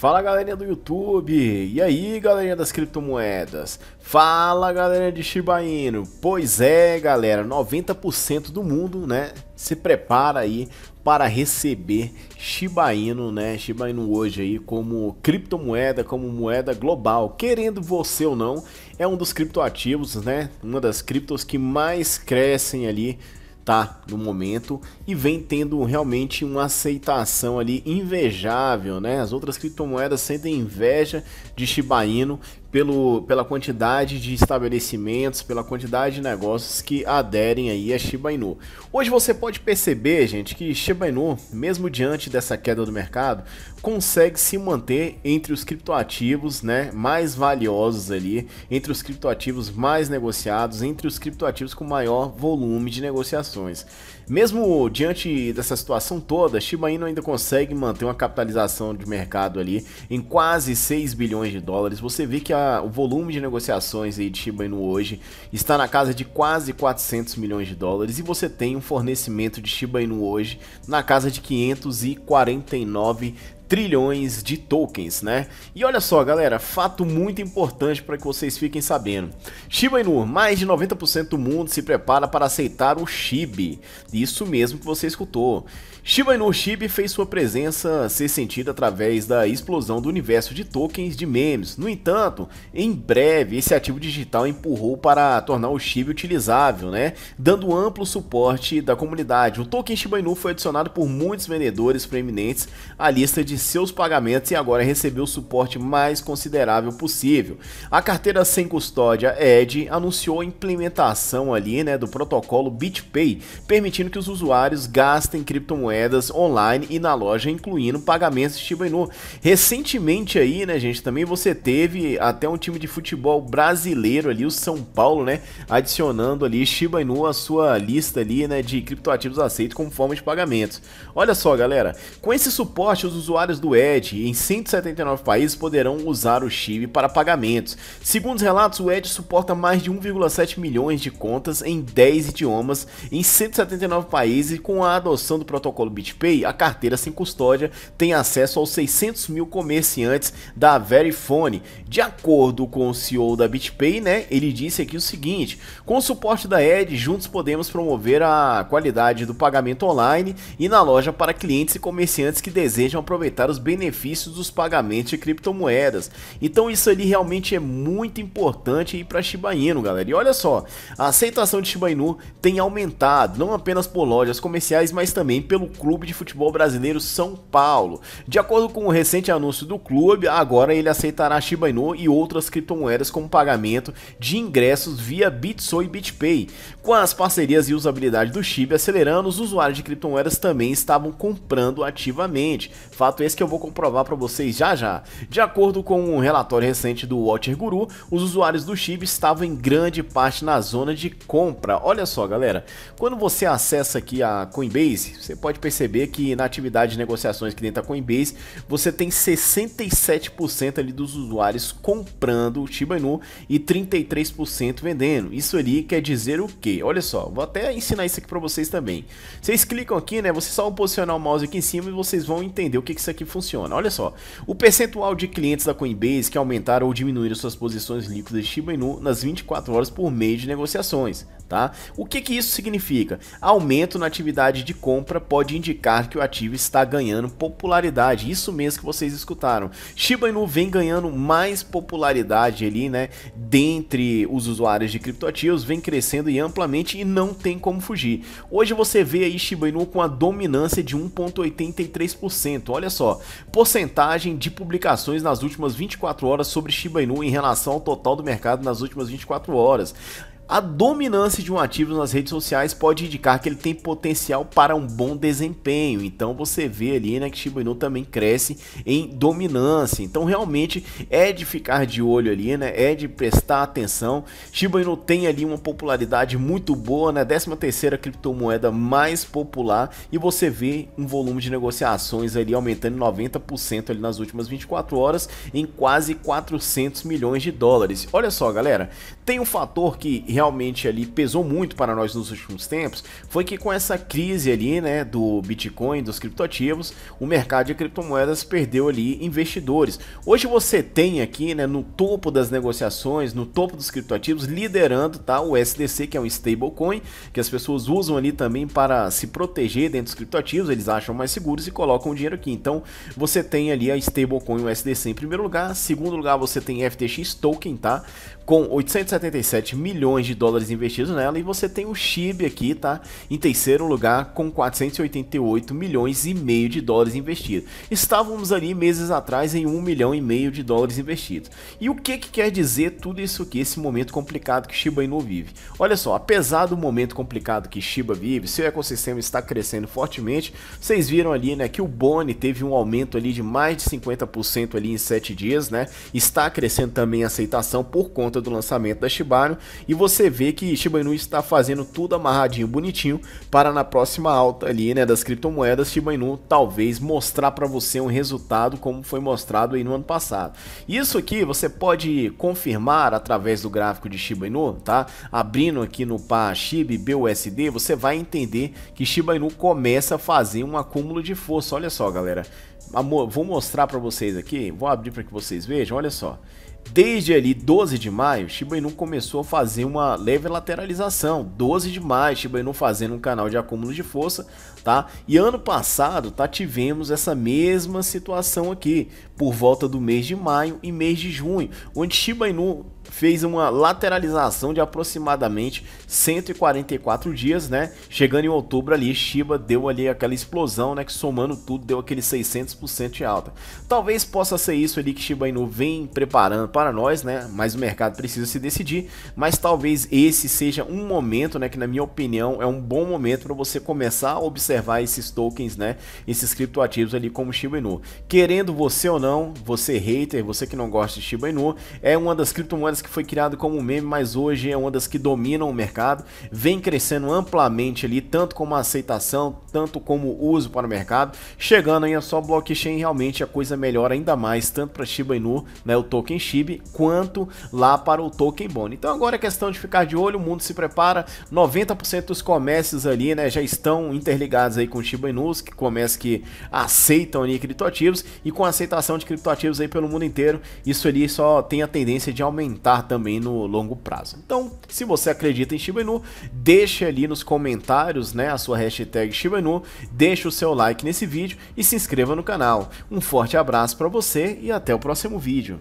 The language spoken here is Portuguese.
Fala galerinha do YouTube, e aí galerinha das criptomoedas, fala galerinha de Shiba Inu, pois é galera, 90% do mundo né, se prepara aí para receber Shiba Inu, né, Shiba Inu hoje aí como criptomoeda, como moeda global, querendo você ou não, é um dos criptoativos né, uma das criptos que mais crescem ali tá no momento e vem tendo realmente uma aceitação ali invejável, né? As outras criptomoedas sentem inveja de Shiba Inu pelo, pela quantidade de estabelecimentos, pela quantidade de negócios que aderem aí a Shiba Inu. Hoje você pode perceber, gente, que Shiba Inu, mesmo diante dessa queda do mercado, consegue se manter entre os criptoativos, né, mais valiosos ali, entre os criptoativos mais negociados, entre os criptoativos com maior volume de negociações. Mesmo diante dessa situação toda, Shiba Inu ainda consegue manter uma capitalização de mercado ali em quase 6 bilhões de dólares. Você vê que a, o volume de negociações aí de Shiba Inu hoje está na casa de quase 400 milhões de dólares e você tem um fornecimento de Shiba Inu hoje na casa de 549 trilhões de tokens, né? E olha só, galera, fato muito importante para que vocês fiquem sabendo. Shiba Inu, mais de 90% do mundo se prepara para aceitar o SHIB. Isso mesmo que você escutou. Shiba Inu Shiba fez sua presença ser sentida através da explosão do universo de tokens de memes. No entanto, em breve esse ativo digital empurrou para tornar o Shiba utilizável, né? dando amplo suporte da comunidade. O token Shiba Inu foi adicionado por muitos vendedores preeminentes à lista de seus pagamentos e agora recebeu o suporte mais considerável possível. A carteira sem custódia ED anunciou a implementação ali, né, do protocolo BitPay, permitindo que os usuários gastem criptomoedas criptomoedas online e na loja, incluindo pagamentos de Shiba Inu. Recentemente aí, né, gente, também você teve até um time de futebol brasileiro ali, o São Paulo, né, adicionando ali Shiba Inu à sua lista ali, né, de criptoativos aceitos como forma de pagamentos. Olha só, galera, com esse suporte, os usuários do Edge em 179 países poderão usar o Shiba para pagamentos. Segundo os relatos, o Edge suporta mais de 1,7 milhões de contas em 10 idiomas em 179 países com a adoção do protocolo protocolo BitPay, a carteira sem custódia tem acesso aos 600 mil comerciantes da Verifone. De acordo com o CEO da BitPay, né, ele disse aqui o seguinte: com o suporte da Ed, juntos podemos promover a qualidade do pagamento online e na loja para clientes e comerciantes que desejam aproveitar os benefícios dos pagamentos de criptomoedas. Então isso ali realmente é muito importante e para Shiba Inu, galera. E olha só, a aceitação de Shiba Inu tem aumentado, não apenas por lojas comerciais, mas também pelo Clube de Futebol Brasileiro São Paulo. De acordo com o recente anúncio do clube, agora ele aceitará Shiba Inu e outras criptomoedas como pagamento de ingressos via Bitso e BitPay. Com as parcerias e usabilidade do chip acelerando, os usuários de criptomoedas também estavam comprando ativamente. Fato esse que eu vou comprovar para vocês já já. De acordo com um relatório recente do Watcher Guru, os usuários do chip estavam em grande parte na zona de compra. Olha só, galera. Quando você acessa aqui a Coinbase, você pode perceber que na atividade de negociações que dentro da Coinbase, você tem 67% ali dos usuários comprando o Shiba Inu e 33% vendendo. Isso ali quer dizer o quê? quê? Olha só, vou até ensinar isso aqui para vocês também. Vocês clicam aqui, né? Vocês só vão posicionar o mouse aqui em cima e vocês vão entender o que, que isso aqui funciona. Olha só, o percentual de clientes da Coinbase que aumentaram ou diminuíram suas posições líquidas de Shiba Inu nas 24 horas por mês de negociações. Tá? O que, que isso significa? Aumento na atividade de compra pode indicar que o ativo está ganhando popularidade. Isso mesmo que vocês escutaram. Shiba Inu vem ganhando mais popularidade ali, né? Dentre os usuários de criptoativos, vem crescendo e amplamente e não tem como fugir. Hoje você vê aí Shiba Inu com a dominância de 1.83%. Olha só, porcentagem de publicações nas últimas 24 horas sobre Shiba Inu em relação ao total do mercado nas últimas 24 horas. A dominância de um ativo nas redes sociais pode indicar que ele tem potencial para um bom desempenho. Então você vê ali né, que Shiba Inu também cresce em dominância. Então realmente é de ficar de olho ali, né? É de prestar atenção. Shiba Inu tem ali uma popularidade muito boa, né? 13 terceira criptomoeda mais popular e você vê um volume de negociações ali aumentando 90% ali nas últimas 24 horas em quase 400 milhões de dólares. Olha só, galera, tem um fator que realmente ali pesou muito para nós nos últimos tempos foi que com essa crise ali, né, do Bitcoin, dos criptoativos, o mercado de criptomoedas perdeu ali investidores. Hoje você tem aqui, né, no topo das negociações, no topo dos criptoativos, liderando, tá, o SDC, que é um stablecoin, que as pessoas usam ali também para se proteger dentro dos criptoativos, eles acham mais seguros e colocam o dinheiro aqui. Então, você tem ali a stablecoin USDC em primeiro lugar, segundo lugar você tem FTX token, tá, com 877 milhões de de dólares investidos nela e você tem o Chib aqui, tá? Em terceiro lugar com 488 milhões e meio de dólares investidos. Estávamos ali meses atrás em 1 milhão e meio de dólares investidos. E o que que quer dizer tudo isso aqui, esse momento complicado que Shiba Inu vive? Olha só, apesar do momento complicado que Shiba vive, seu ecossistema está crescendo fortemente. Vocês viram ali, né, que o Boni teve um aumento ali de mais de 50% ali em 7 dias, né? Está crescendo também a aceitação por conta do lançamento da Shibano e você você vê que Shiba Inu está fazendo tudo amarradinho, bonitinho, para na próxima alta ali, né, das criptomoedas, Shiba Inu talvez mostrar para você um resultado como foi mostrado aí no ano passado. Isso aqui você pode confirmar através do gráfico de Shiba Inu, tá? Abrindo aqui no par Shiba BUSD, você vai entender que Shiba Inu começa a fazer um acúmulo de força. Olha só, galera. Vou mostrar para vocês aqui, vou abrir para que vocês vejam, olha só. Desde ali 12 de maio, Shiba Inu começou a fazer uma leve lateralização. 12 de maio, Shiba Inu fazendo um canal de acúmulo de força, tá? E ano passado, tá, tivemos essa mesma situação aqui, por volta do mês de maio e mês de junho, onde Shiba Inu fez uma lateralização de aproximadamente 144 dias, né? Chegando em outubro ali, Shiba deu ali aquela explosão, né? Que somando tudo deu aquele 600% de alta. Talvez possa ser isso ali que Shiba Inu vem preparando para nós, né? Mas o mercado precisa se decidir. Mas talvez esse seja um momento, né? Que na minha opinião é um bom momento para você começar a observar esses tokens, né? Esses criptoativos ali como Shiba Inu. Querendo você ou não, você hater, você que não gosta de Shiba Inu, é uma das criptomoedas que foi criado como meme, mas hoje é uma das que dominam o mercado, vem crescendo amplamente ali, tanto como aceitação, tanto como uso para o mercado, chegando aí a só blockchain realmente a coisa melhora ainda mais, tanto para Shiba Inu, né, o token Shiba, quanto lá para o token Bone. Então agora é questão de ficar de olho, o mundo se prepara, 90% dos comércios ali, né, já estão interligados aí com Shiba Inu, que comércios que aceitam ali criptoativos e com a aceitação de criptoativos aí pelo mundo inteiro, isso ali só tem a tendência de aumentar também no longo prazo. Então, se você acredita em Shiba Inu, deixe ali nos comentários né, a sua hashtag Shiba Inu, deixe o seu like nesse vídeo e se inscreva no canal. Um forte abraço para você e até o próximo vídeo.